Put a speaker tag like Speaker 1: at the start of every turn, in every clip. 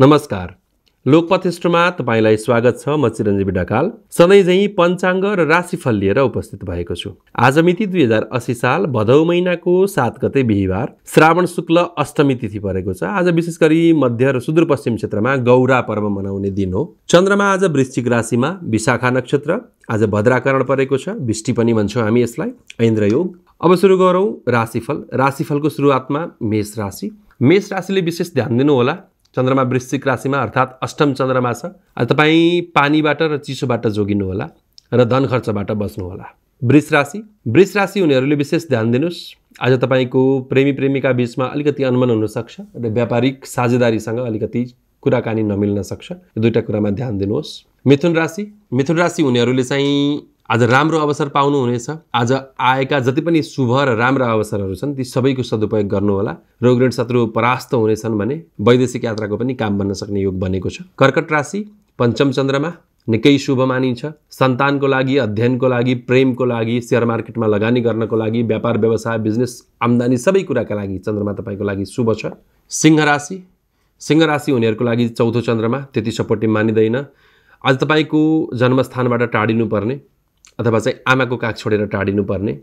Speaker 1: नमस्कार लोकपथेष्टमा तपाईँलाई स्वागत छ म चिरञ्जीवी ढकाल सधैँ झैँ पञ्चाङ्ग र राशिफल लिएर उपस्थित भएको छु आज मिति दुई हजार असी साल भदौ महिनाको सात गते बिहिबार श्रावण शुक्ल अष्टमी तिथि परेको छ आज विशेष गरी मध्य र सुदूरपश्चिम क्षेत्रमा गौरा पर्व मनाउने दिन हो चन्द्रमा आज वृश्चिक राशिमा विशाखा नक्षत्र आज भद्राकरण परेको छ बिष्टि पनि भन्छौँ हामी यसलाई ऐन्द्रयोग अब सुरु गरौँ राशिफल राशिफलको सुरुवातमा मेष राशि मेष राशिले विशेष ध्यान दिनुहोला चन्द्रमा वृश्चिक राशिमा अर्थात् अष्टम चन्द्रमा छ तपाईँ पानीबाट र चिसोबाट जोगिनुहोला र धन खर्चबाट बस्नुहोला वृष राशि वृष राशि हुनेहरूले विशेष ध्यान दिनुहोस् आज तपाईँको प्रेमी प्रेमिका बिचमा अलिकति अनुमान हुनसक्छ र व्यापारिक साझेदारीसँग अलिकति कुराकानी नमिल्न सक्छ यो दुईवटा कुरामा ध्यान दिनुहोस् मिथुन राशि मिथुन राशि हुनेहरूले चाहिँ आज राम्रो अवसर पाउनुहुनेछ आज आएका जति पनि शुभ र राम्रा अवसरहरू छन् ती सबैको सदुपयोग गर्नुहोला रोग ऋण शत्रु परास्त हुनेछन् भने वैदेशिक यात्राको पनि काम बन्न सक्ने योग बनेको छ कर्कट राशि पञ्चम चन्द्रमा निकै शुभ मानिन्छ सन्तानको लागि अध्ययनको लागि प्रेमको लागि सेयर मार्केटमा लगानी गर्नको लागि व्यापार व्यवसाय बिजनेस आम्दानी सबै कुराका लागि चन्द्रमा तपाईँको लागि शुभ छ सिंह राशि सिंह राशि हुनेहरूको लागि चौथो चन्द्रमा त्यति सपोर्टिभ मानिँदैन आज तपाईँको जन्मस्थानबाट टाढिनुपर्ने अथवा चाहिँ आमाको काग छोडेर टाढिनुपर्ने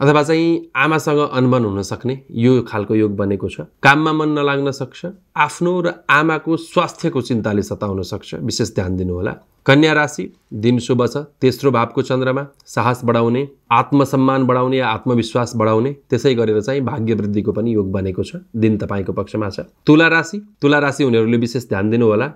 Speaker 1: अथवा चाहिँ आमासँग अनबन हुन सक्ने यो खालको योग बनेको छ काममा मन नलाग्न सक्छ आफ्नो र आमाको स्वास्थ्यको चिन्ताले सताउन सक्छ विशेष ध्यान दिनुहोला कन्या राशि दिन शुभ छ तेस्रो भावको चन्द्रमा साहस बढाउने आत्मसम्मान बढाउने या आत्मविश्वास बढाउने त्यसै गरेर चाहिँ भाग्य वृद्धिको पनि योग बनेको छ दिन तपाईँको पक्षमा छ तुला राशि तुला राशि हुनेहरूले विशेष ध्यान दिनुहोला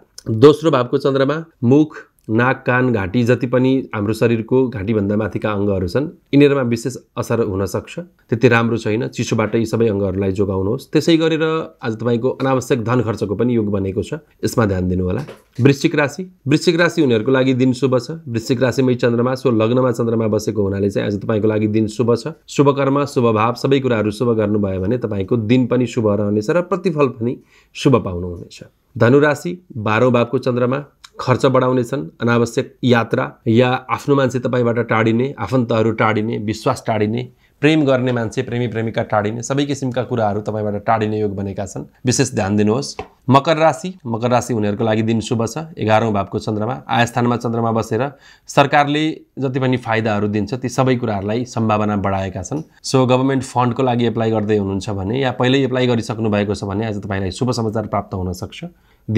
Speaker 1: दोस्रो भावको चन्द्रमा मुख नाक कान घाँटी जति पनि हाम्रो शरीरको घाँटीभन्दा माथिका अङ्गहरू छन् यिनीहरूमा विशेष असर हुनसक्छ त्यति राम्रो छैन चिसोबाट यी सबै अङ्गहरूलाई जोगाउनुहोस् त्यसै गरेर आज तपाईँको अनावश्यक धन खर्चको पनि योग बनेको छ यसमा ध्यान दिनुहोला वृश्चिक राशि वृश्चिक राशि उनीहरूको लागि दिन शुभ छ वृश्चिक राशिमै चन्द्रमा सो लग्नमा चन्द्रमा बसेको हुनाले चाहिँ आज तपाईँको लागि दिन शुभ छ शुभ कर्म शुभ भाव सबै कुराहरू शुभ गर्नुभयो भने तपाईँको दिन पनि शुभ रहनेछ र प्रतिफल पनि शुभ पाउनुहुनेछ धनुराशि बाह्रौँ भावको चन्द्रमा खर्च बढाउनेछन् अनावश्यक यात्रा या आफ्नो मान्छे तपाईँबाट टाढिने आफन्तहरू टाढिने विश्वास टाढिने प्रेम गर्ने मान्छे प्रेमी प्रेमिका टाढिने सबै किसिमका कुराहरू तपाईँबाट टाढिने योग बनेका छन् विशेष ध्यान दिनुहोस् मकर राशि मकर राशि हुनेहरूको लागि दिन शुभ छ एघारौँ भावको चन्द्रमा आयस्थानमा चन्द्रमा बसेर सरकारले जति पनि फाइदाहरू दिन्छ ती सबै कुराहरूलाई सम्भावना बढाएका छन् सो गभर्मेन्ट फन्डको लागि एप्लाई गर्दै हुनुहुन्छ भने या पहिल्यै एप्लाई गरिसक्नु भएको छ भने आज तपाईँलाई शुभ समाचार प्राप्त हुनसक्छ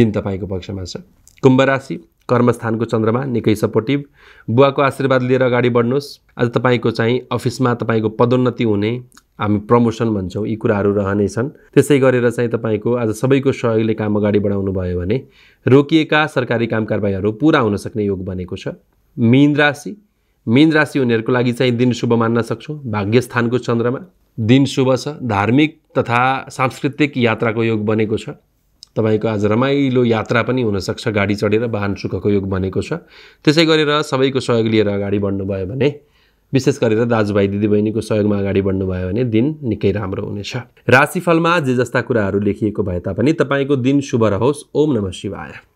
Speaker 1: दिन तपाईँको पक्षमा छ कुम्भ राशि कर्मस्थानको चन्द्रमा निकै सपोर्टिभ बुवाको आशीर्वाद लिएर अगाडि बढ्नुहोस् आज तपाईँको चाहिँ अफिसमा तपाईँको पदोन्नति हुने हामी प्रमोसन भन्छौँ यी कुराहरू रहनेछन् त्यसै गरेर चाहिँ तपाईँको आज सबैको सहयोगले काम अगाडि बढाउनु भयो भने रोकिएका सरकारी काम कारबाहीहरू पुरा हुन सक्ने योग बनेको छ मीन राशि मीन राशि हुनेहरूको लागि चाहिँ दिन शुभ मान्न सक्छौँ भाग्यस्थानको चन्द्रमा दिन शुभ छ धार्मिक तथा सांस्कृतिक यात्राको योग बनेको छ तपाईँको आज रमाइलो यात्रा पनि हुनसक्छ गाडी चढेर वाहन सुखको योग बनेको छ त्यसै गरेर सबैको सहयोग लिएर अगाडि बढ्नुभयो भने विशेष गरेर दाजुभाइ दिदीबहिनीको सहयोगमा अगाडि बढ्नुभयो भने दिन निकै राम्रो हुनेछ राशिफलमा जे जस्ता कुराहरू लेखिएको भए तापनि तपाईँको दिन शुभ रहोस् ओम नमः शिवाय